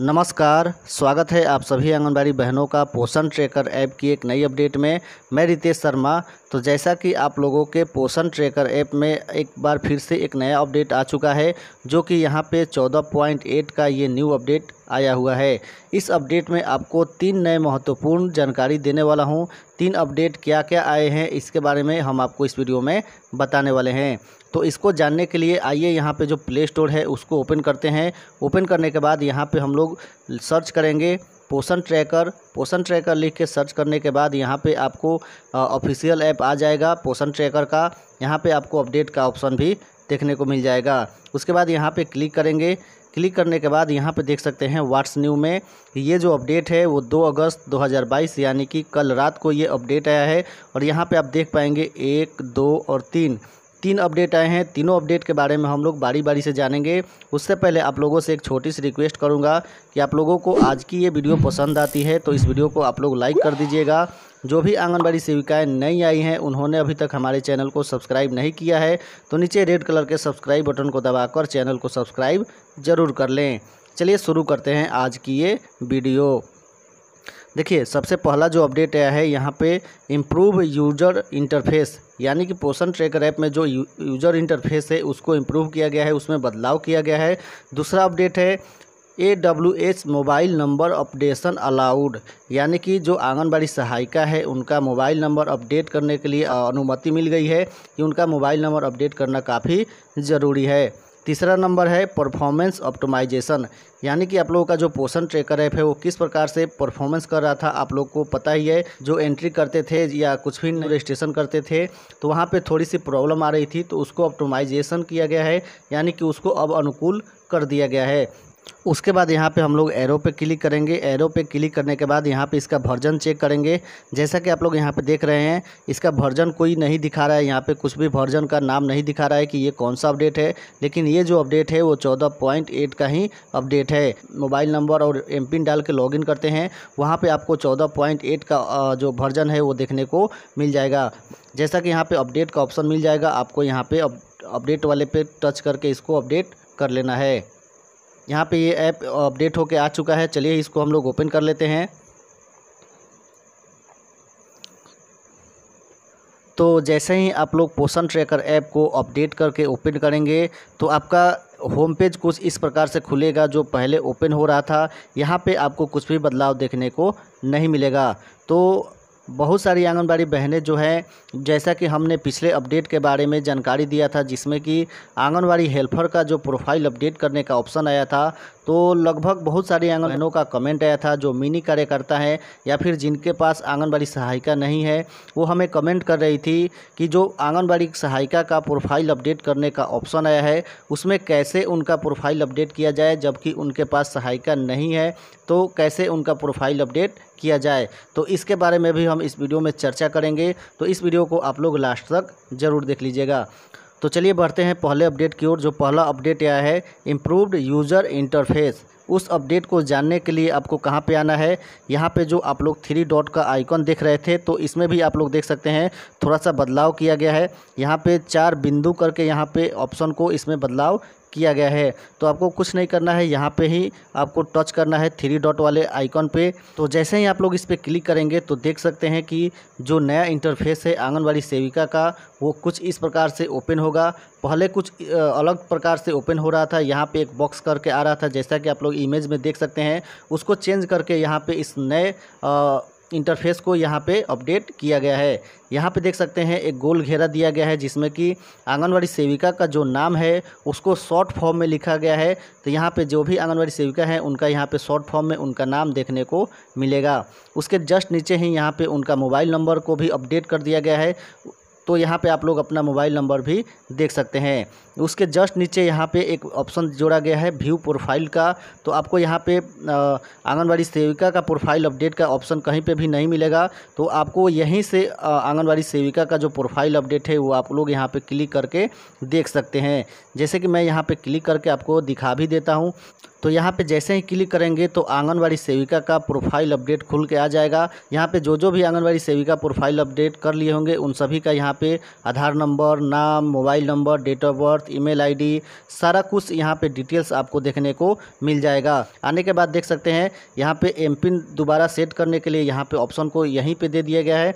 नमस्कार स्वागत है आप सभी आंगनबाड़ी बहनों का पोषण ट्रैकर ऐप की एक नई अपडेट में मैं रितेश शर्मा तो जैसा कि आप लोगों के पोषण ट्रैकर ऐप में एक बार फिर से एक नया अपडेट आ चुका है जो कि यहाँ पे 14.8 का ये न्यू अपडेट आया हुआ है इस अपडेट में आपको तीन नए महत्वपूर्ण जानकारी देने वाला हूँ तीन अपडेट क्या क्या आए हैं इसके बारे में हम आपको इस वीडियो में बताने वाले हैं तो इसको जानने के लिए आइए यहाँ पे जो प्ले स्टोर है उसको ओपन करते हैं ओपन करने के बाद यहाँ पे हम लोग सर्च करेंगे पोषण ट्रैकर पोषण ट्रैकर लिख के सर्च करने के बाद यहाँ पे आपको ऑफिशियल ऐप आ जाएगा पोषण ट्रैकर का यहाँ पे आपको अपडेट का ऑप्शन भी देखने को मिल जाएगा उसके बाद यहाँ पे क्लिक करेंगे क्लिक करने के बाद यहाँ पे देख सकते हैं व्हाट्स न्यू में ये जो अपडेट है वो 2 अगस्त 2022 यानी कि कल रात को ये अपडेट आया है और यहाँ पे आप देख पाएंगे एक दो और तीन तीन अपडेट आए हैं तीनों अपडेट के बारे में हम लोग बारी बारी से जानेंगे उससे पहले आप लोगों से एक छोटी सी रिक्वेस्ट करूँगा कि आप लोगों को आज की ये वीडियो पसंद आती है तो इस वीडियो को आप लोग लाइक कर दीजिएगा जो भी आंगनबाड़ी सेविकाएं नई आई हैं उन्होंने अभी तक हमारे चैनल को सब्सक्राइब नहीं किया है तो नीचे रेड कलर के सब्सक्राइब बटन को दबाकर चैनल को सब्सक्राइब ज़रूर कर लें चलिए शुरू करते हैं आज की ये वीडियो देखिए सबसे पहला जो अपडेट आया है यहाँ पे इम्प्रूव यूजर इंटरफेस यानी कि पोषण ट्रैकर ऐप में जो यूजर इंटरफेस है उसको इम्प्रूव किया गया है उसमें बदलाव किया गया है दूसरा अपडेट है A W H mobile number updation allowed यानी कि जो आंगनबाड़ी सहायिका है उनका मोबाइल नंबर अपडेट करने के लिए अनुमति मिल गई है कि उनका मोबाइल नंबर अपडेट करना काफ़ी ज़रूरी है तीसरा नंबर है परफॉर्मेंस ऑप्टोमाइजेशन यानी कि आप लोगों का जो पोषण ट्रेकर ऐप है वो किस प्रकार से परफॉर्मेंस कर रहा था आप लोग को पता ही है जो एंट्री करते थे या कुछ भी रजिस्ट्रेशन करते थे तो वहाँ पे थोड़ी सी प्रॉब्लम आ रही थी तो उसको ऑप्टोमाइजेशन किया गया है यानी कि उसको अब अनुकूल कर दिया गया है उसके बाद यहाँ पे हम लोग एरो पे क्लिक करेंगे एरो पे क्लिक करने के बाद यहाँ पे इसका वर्जन चेक करेंगे जैसा कि आप लोग यहाँ पे देख रहे हैं इसका वर्जन कोई नहीं दिखा रहा है यहाँ पे कुछ भी वर्जन का नाम नहीं दिखा रहा है कि ये कौन सा अपडेट है लेकिन ये जो अपडेट है वो चौदह पॉइंट एट का ही अपडेट है मोबाइल नंबर और एम पिन डाल के लॉग करते हैं वहाँ पर आपको चौदह का जो वर्जन है वो देखने को मिल जाएगा जैसा कि यहाँ पर अपडेट का ऑप्शन मिल जाएगा आपको यहाँ पर अपडेट वाले पे टच करके इसको अपडेट कर लेना है यहाँ पे ये ऐप अपडेट होके आ चुका है चलिए इसको हम लोग ओपन कर लेते हैं तो जैसे ही आप लोग पोषण ट्रैकर ऐप को अपडेट करके ओपन करेंगे तो आपका होम पेज कुछ इस प्रकार से खुलेगा जो पहले ओपन हो रहा था यहाँ पे आपको कुछ भी बदलाव देखने को नहीं मिलेगा तो बहुत सारी आंगनबाड़ी बहनें जो है जैसा कि हमने पिछले अपडेट के बारे में जानकारी दिया था जिसमें कि आंगनबाड़ी हेल्पर का जो प्रोफाइल अपडेट करने का ऑप्शन आया था तो लगभग बहुत सारे आंगनों का कमेंट आया था जो मिनी कार्यकर्ता है या फिर जिनके पास आंगनबाड़ी सहायिका नहीं है वो हमें कमेंट कर रही थी कि जो आंगनबाड़ी सहायिका का प्रोफाइल अपडेट करने का ऑप्शन आया है उसमें कैसे उनका प्रोफाइल अपडेट किया जाए जबकि उनके पास सहायिका नहीं है तो कैसे उनका प्रोफाइल अपडेट किया जाए तो इसके बारे में भी हम इस वीडियो में चर्चा करेंगे तो इस वीडियो को आप लोग लास्ट तक ज़रूर देख लीजिएगा तो चलिए बढ़ते हैं पहले अपडेट की ओर जो पहला अपडेट आया है इम्प्रूवड यूज़र इंटरफेस उस अपडेट को जानने के लिए आपको कहाँ पे आना है यहाँ पे जो आप लोग थ्री डॉट का आइकॉन देख रहे थे तो इसमें भी आप लोग देख सकते हैं थोड़ा सा बदलाव किया गया है यहाँ पे चार बिंदु करके यहाँ पे ऑप्शन को इसमें बदलाव किया गया है तो आपको कुछ नहीं करना है यहाँ पे ही आपको टच करना है थ्री डॉट वाले आइकॉन पे तो जैसे ही आप लोग इस पर क्लिक करेंगे तो देख सकते हैं कि जो नया इंटरफेस है आंगनबाड़ी सेविका का वो कुछ इस प्रकार से ओपन होगा पहले कुछ अलग प्रकार से ओपन हो रहा था यहाँ पे एक बॉक्स करके आ रहा था जैसा कि आप लोग इमेज में देख सकते हैं उसको चेंज करके यहाँ पे इस नए इंटरफेस को यहाँ पे अपडेट किया गया है यहाँ पे देख सकते हैं एक गोल घेरा दिया गया है जिसमें कि आंगनवाड़ी सेविका का जो नाम है उसको शॉर्ट फॉर्म में लिखा गया है तो यहाँ पे जो भी आंगनवाड़ी सेविका है उनका यहाँ पे शॉर्ट फॉर्म में उनका नाम देखने को मिलेगा उसके जस्ट नीचे ही यहाँ पर उनका मोबाइल नंबर को भी अपडेट कर दिया गया है तो यहाँ पे आप लोग अपना मोबाइल नंबर भी देख सकते हैं उसके जस्ट नीचे यहाँ पे एक ऑप्शन जोड़ा गया है व्यू प्रोफाइल का तो आपको यहाँ पे आंगनबाड़ी सेविका का प्रोफाइल अपडेट का ऑप्शन कहीं पे भी नहीं मिलेगा तो आपको यहीं से आंगनबाड़ी सेविका का जो प्रोफाइल अपडेट है वो आप लोग यहाँ पर क्लिक करके देख सकते हैं जैसे कि मैं यहाँ पर क्लिक करके आपको दिखा भी देता हूँ तो यहाँ पे जैसे ही क्लिक करेंगे तो आंगनबाड़ी सेविका का प्रोफाइल अपडेट खुल के आ जाएगा यहाँ पे जो जो भी आंगनबाड़ी सेविका प्रोफाइल अपडेट कर लिए होंगे उन सभी का यहाँ पे आधार नंबर नाम mobile number date of birth email ID सारा कुछ यहाँ पे डिटेल्स आपको देखने को मिल जाएगा आने के बाद देख सकते हैं यहाँ पर एम पिन दोबारा सेट करने के लिए यहाँ पर ऑप्शन को यहीं पर दे दिया गया है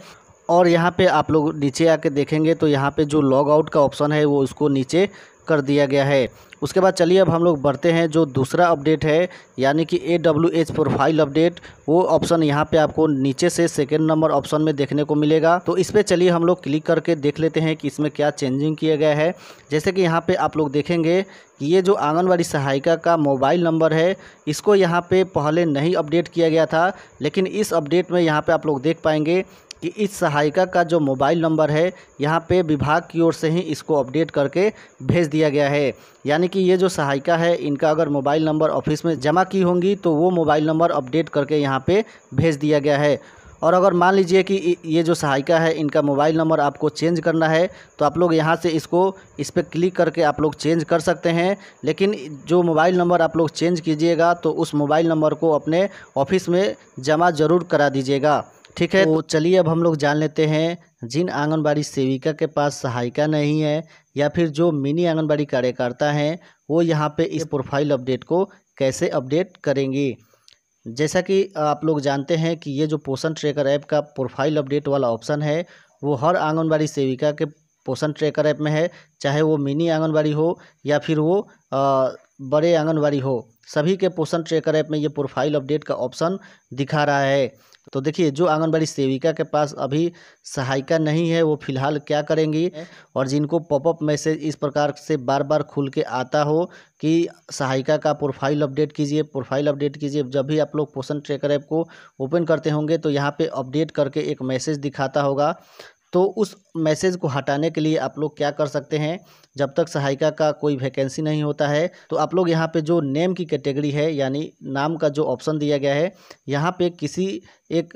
और यहाँ पे आप लोग नीचे आके देखेंगे तो यहाँ पे जो लॉग आउट का ऑप्शन है वो उसको नीचे कर दिया गया है उसके बाद चलिए अब हम लोग बढ़ते हैं जो दूसरा अपडेट है यानी कि A W H profile update वो ऑप्शन यहाँ पे आपको नीचे से सेकेंड नंबर ऑप्शन में देखने को मिलेगा तो इस पर चलिए हम लोग क्लिक करके देख लेते हैं कि इसमें क्या चेंजिंग किया गया है जैसे कि यहाँ पे आप लोग देखेंगे कि ये जो आंगनबाड़ी सहायिका का मोबाइल नंबर है इसको यहाँ पर पहले नहीं अपडेट किया गया था लेकिन इस अपडेट में यहाँ पर आप लोग देख पाएंगे कि इस सहायिका का जो मोबाइल नंबर है यहाँ पे विभाग की ओर से ही इसको अपडेट करके भेज दिया गया है यानी कि ये जो सहायिका है इनका अगर मोबाइल नंबर ऑफिस में जमा की होंगी तो वो मोबाइल नंबर अपडेट करके यहाँ पे भेज दिया गया है और अगर मान लीजिए कि ये जो सहायिका है इनका मोबाइल नंबर आपको चेंज करना है तो आप लोग यहाँ से इसको इस पर क्लिक करके आप लोग चेंज कर सकते हैं लेकिन जो मोबाइल नंबर आप लोग चेंज कीजिएगा तो उस मोबाइल नंबर को अपने ऑफिस में जमा ज़रूर करा दीजिएगा ठीक है तो, तो चलिए अब हम लोग जान लेते हैं जिन आंगनबाड़ी सेविका के पास सहायिका नहीं है या फिर जो मिनी आंगनबाड़ी कार्यकर्ता हैं वो यहाँ पे इस प्रोफाइल अपडेट को कैसे अपडेट करेंगी जैसा कि आप लोग जानते हैं कि ये जो पोषण ट्रैकर ऐप का प्रोफाइल अपडेट वाला ऑप्शन है वो हर आंगनबाड़ी सेविका के पोषण ट्रैकर ऐप में है चाहे वो मिनी आंगनबाड़ी हो या फिर वो आ, बड़े आंगनबाड़ी हो सभी के पोषण ट्रैकर ऐप में ये प्रोफाइल अपडेट का ऑप्शन दिखा रहा है तो देखिए जो आंगनबाड़ी सेविका के पास अभी सहायिका नहीं है वो फिलहाल क्या करेंगी और जिनको पॉपअप मैसेज इस प्रकार से बार बार खुल के आता हो कि सहायिका का प्रोफाइल अपडेट कीजिए प्रोफाइल अपडेट कीजिए जब भी आप लोग पोषण ट्रैकर ऐप को ओपन करते होंगे तो यहाँ पे अपडेट करके एक मैसेज दिखाता होगा तो उस मैसेज को हटाने के लिए आप लोग क्या कर सकते हैं जब तक सहायिका का कोई वैकेंसी नहीं होता है तो आप लोग यहाँ पे जो नेम की कैटेगरी है यानी नाम का जो ऑप्शन दिया गया है यहाँ पे किसी एक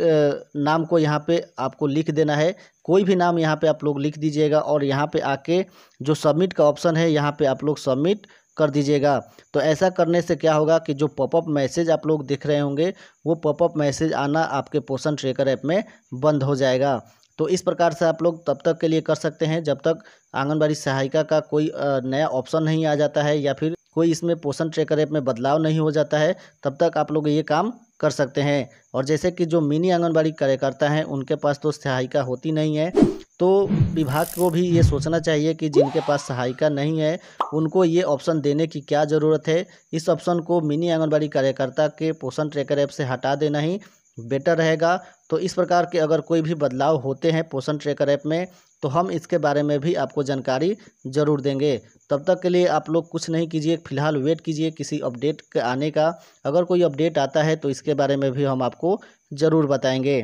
नाम को यहाँ पे आपको लिख देना है कोई भी नाम यहाँ पे आप लोग लिख दीजिएगा और यहाँ पे आके जो सबमिट का ऑप्शन है यहाँ पे आप लोग सबमिट कर दीजिएगा तो ऐसा करने से क्या होगा कि जो पॉपअप मैसेज आप लोग देख रहे होंगे वो पॉपअप मैसेज आना आपके पोषण ट्रेकर ऐप में बंद हो जाएगा तो इस प्रकार से आप लोग तब तक के लिए कर सकते हैं जब तक आंगनबाड़ी सहायिका का कोई नया ऑप्शन नहीं आ जाता है या फिर कोई इसमें पोषण ट्रेकर ऐप में बदलाव नहीं हो जाता है तब तक आप लोग ये काम कर सकते हैं और जैसे कि जो मिनी आंगनबाड़ी कार्यकर्ता हैं उनके पास तो सहायिका होती नहीं है तो विभाग को भी ये सोचना चाहिए कि जिनके पास सहायिका नहीं है उनको ये ऑप्शन देने की क्या ज़रूरत है इस ऑप्शन को मिनी आंगनबाड़ी कार्यकर्ता के पोषण ट्रेकर ऐप से हटा देना ही बेटर रहेगा तो इस प्रकार के अगर कोई भी बदलाव होते हैं पोषण ट्रैकर ऐप में तो हम इसके बारे में भी आपको जानकारी ज़रूर देंगे तब तक के लिए आप लोग कुछ नहीं कीजिए फिलहाल वेट कीजिए किसी अपडेट के आने का अगर कोई अपडेट आता है तो इसके बारे में भी हम आपको ज़रूर बताएंगे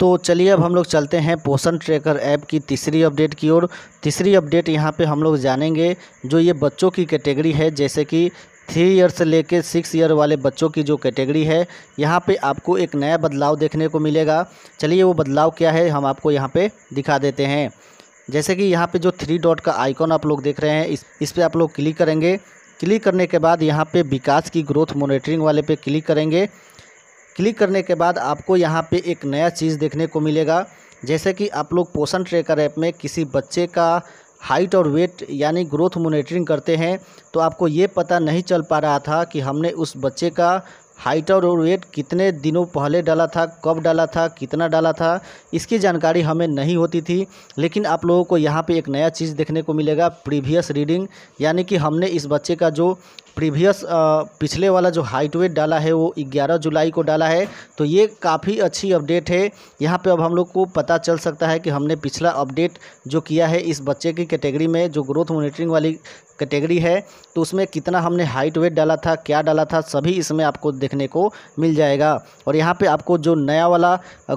तो चलिए अब हम लोग चलते हैं पोषण ट्रैकर ऐप की तीसरी अपडेट की ओर तीसरी अपडेट यहाँ पे हम लोग जानेंगे जो ये बच्चों की कैटेगरी है जैसे कि थ्री ईयर से लेके सिक्स ईयर वाले बच्चों की जो कैटेगरी है यहाँ पे आपको एक नया बदलाव देखने को मिलेगा चलिए वो बदलाव क्या है हम आपको यहाँ पे दिखा देते हैं जैसे कि यहाँ पे जो थ्री डॉट का आइकॉन आप लोग देख रहे हैं इस इस पर आप लोग क्लिक करेंगे क्लिक करने के बाद यहाँ पे विकास की ग्रोथ मोनिटरिंग वाले पे क्लिक करेंगे क्लिक करने के बाद आपको यहाँ पर एक नया चीज़ देखने को मिलेगा जैसे कि आप लोग पोषण ट्रेकर ऐप में किसी बच्चे का हाइट और वेट यानी ग्रोथ मोनिटरिंग करते हैं तो आपको ये पता नहीं चल पा रहा था कि हमने उस बच्चे का हाइट और वेट कितने दिनों पहले डाला था कब डाला था कितना डाला था इसकी जानकारी हमें नहीं होती थी लेकिन आप लोगों को यहाँ पे एक नया चीज़ देखने को मिलेगा प्रीवियस रीडिंग यानी कि हमने इस बच्चे का जो प्रीवियस पिछले वाला जो हाइट वेट डाला है वो 11 जुलाई को डाला है तो ये काफ़ी अच्छी अपडेट है यहाँ पे अब हम लोग को पता चल सकता है कि हमने पिछला अपडेट जो किया है इस बच्चे की कैटेगरी में जो ग्रोथ मोनिटरिंग वाली कैटेगरी है तो उसमें कितना हमने हाइट वेट डाला था क्या डाला था सभी इसमें आपको देखने को मिल जाएगा और यहाँ पर आपको जो नया वाला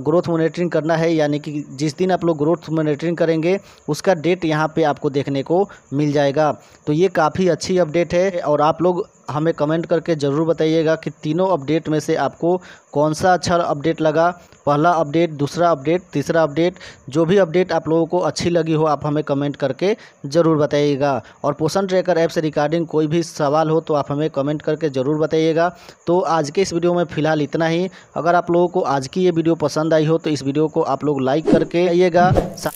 ग्रोथ मोनिटरिंग करना है यानी कि जिस दिन आप लोग ग्रोथ मोनिटरिंग करेंगे उसका डेट यहाँ पर आपको देखने को मिल जाएगा तो ये काफ़ी अच्छी अपडेट है और आप लोग हमें कमेंट करके ज़रूर बताइएगा कि तीनों अपडेट में से आपको कौन सा अच्छा अपडेट लगा पहला अपडेट दूसरा अपडेट तीसरा अपडेट जो भी अपडेट आप लोगों को अच्छी लगी हो आप हमें कमेंट करके ज़रूर बताइएगा और पोषण ट्रैकर ऐप से रिगार्डिंग कोई भी सवाल हो तो आप हमें कमेंट करके ज़रूर बताइएगा तो आज के इस वीडियो में फ़िलहाल इतना ही अगर आप लोगों को आज की ये वीडियो पसंद आई हो तो इस वीडियो को आप लोग लाइक करके आइएगा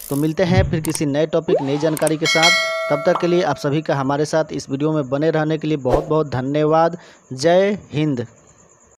तो मिलते हैं फिर किसी नए टॉपिक नई जानकारी के साथ तब तक के लिए आप सभी का हमारे साथ इस वीडियो में बने रहने के लिए बहुत बहुत धन्यवाद जय हिंद